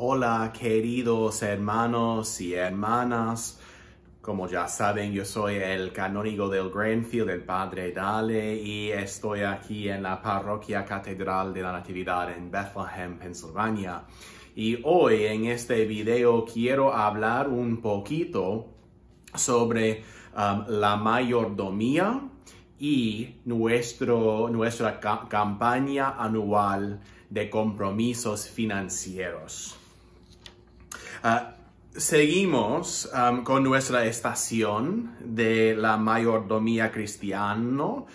Hola queridos hermanos y hermanas, como ya saben yo soy el canónigo del Greenfield, el padre Dale, y estoy aquí en la parroquia catedral de la Natividad en Bethlehem, Pensilvania. Y hoy en este video quiero hablar un poquito sobre um, la mayordomía y nuestro, nuestra campaña anual de compromisos financieros. Ah, seguimos con nuestra estación de la mayordomía cristiano,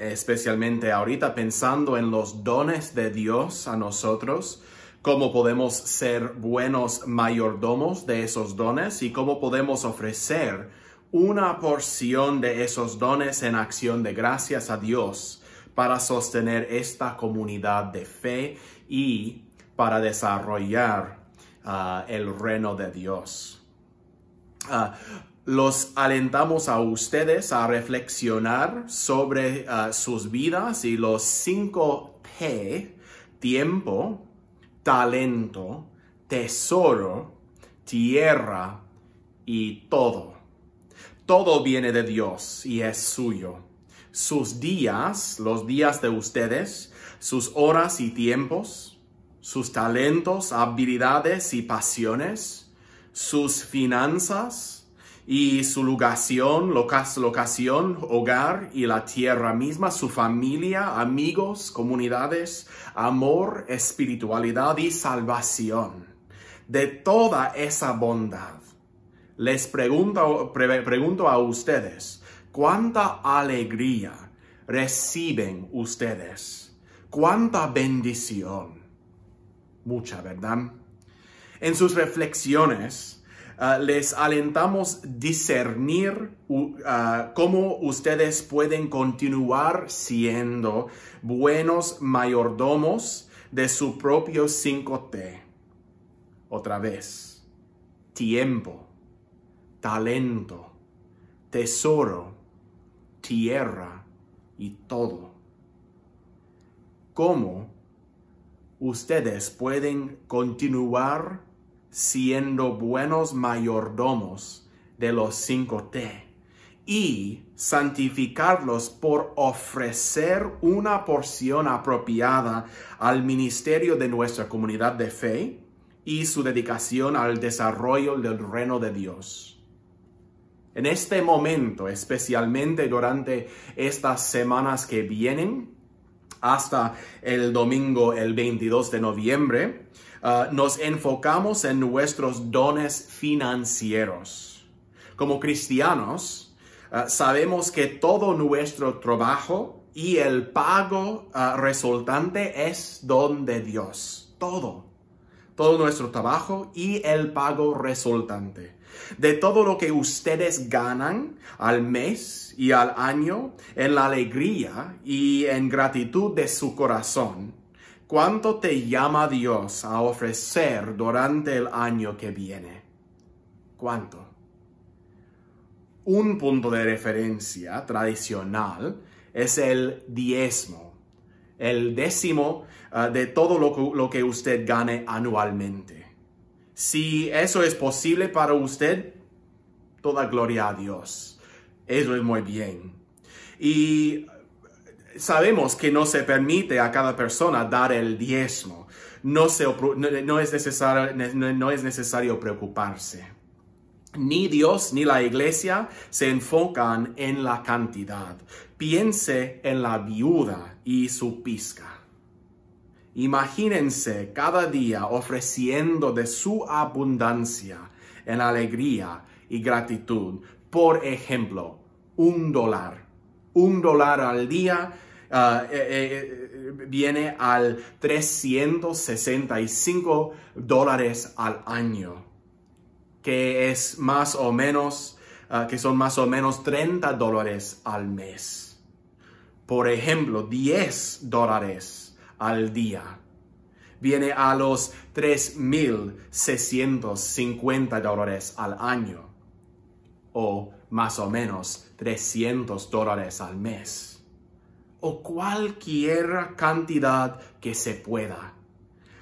especialmente ahorita pensando en los dones de Dios a nosotros cómo podemos ser buenos mayordomos de esos dones y cómo podemos ofrecer una porción de esos dones en acción de gracias a Dios para sostener esta comunidad de fe y para desarrollar Ah, el reino de Dios. Ah, los alentamos a ustedes a reflexionar sobre ah, sus vidas y los cinco P, tiempo, talento, tesoro, tierra y todo. Todo viene de Dios y es suyo. Sus días, los días de ustedes, sus horas y tiempos, sus talentos, habilidades y pasiones, sus finanzas y su locación, locación, hogar y la tierra misma, su familia, amigos, comunidades, amor, espiritualidad y salvación. De toda esa bondad, les pregunto, pregunto a ustedes, ¿cuánta alegría reciben ustedes? ¿Cuánta bendición? mucha, ¿verdad? En sus reflexiones, ah, les alentamos discernir ah, cómo ustedes pueden continuar siendo buenos mayordomos de su propio 5T. Otra vez, tiempo, talento, tesoro, tierra y todo. ¿Cómo ustedes pueden continuar siendo buenos mayordomos de los cinco T y santificarlos por ofrecer una porción apropiada al ministerio de nuestra comunidad de fe y su dedicación al desarrollo del reino de Dios. En este momento, especialmente durante estas semanas que vienen, hasta el domingo el 22 de noviembre, ah, nos enfocamos en nuestros dones financieros. Como cristianos, ah, sabemos que todo nuestro trabajo y el pago ah, resultante es don de Dios. Todo todo nuestro trabajo y el pago resultante. De todo lo que ustedes ganan al mes y al año en la alegría y en gratitud de su corazón, ¿cuánto te llama Dios a ofrecer durante el año que viene? ¿Cuánto? Un punto de referencia tradicional es el diezmo el décimo ah, de todo lo, que usted gane anualmente. Si eso es posible para usted, toda gloria a Dios. Eso es muy bien. Y sabemos que no se permite a cada persona dar el diezmo. no es necesario preocuparse. Ni Dios ni la iglesia se enfocan en la cantidad. Piense en la viuda y su pizca. Imagínense cada día ofreciendo de su abundancia en alegría y gratitud. Por ejemplo, un dólar. Un dólar al día ah, eh, eh, eh, viene al 365 dólares al año, que es más o menos, ah, que son más o menos 30 dólares al mes por ejemplo, 10 dólares al día, viene a los 3.650 dólares al año o más o menos 300 dólares al mes o cualquier cantidad que se pueda.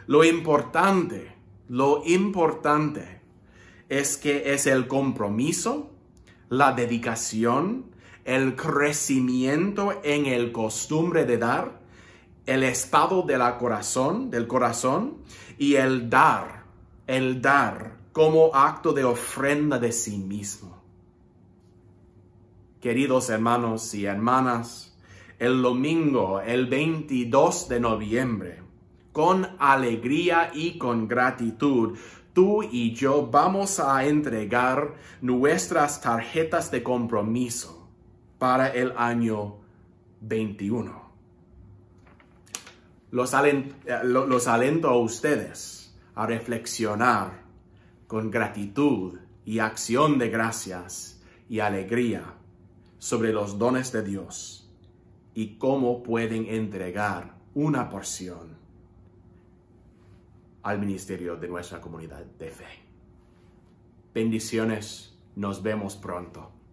Lo importante, lo importante es que es el compromiso, la dedicación el crecimiento en el costumbre de dar, el estado de la corazón, del corazón y el dar, el dar como acto de ofrenda de sí mismo. Queridos hermanos y hermanas, el domingo, el 22 de noviembre, con alegría y con gratitud, tú y yo vamos a entregar nuestras tarjetas de compromiso para el año 21. Eh, los alento, los a ustedes a reflexionar con gratitud y acción de gracias y alegría sobre los dones de Dios y cómo pueden entregar una porción al ministerio de nuestra comunidad de fe. Bendiciones, nos vemos pronto.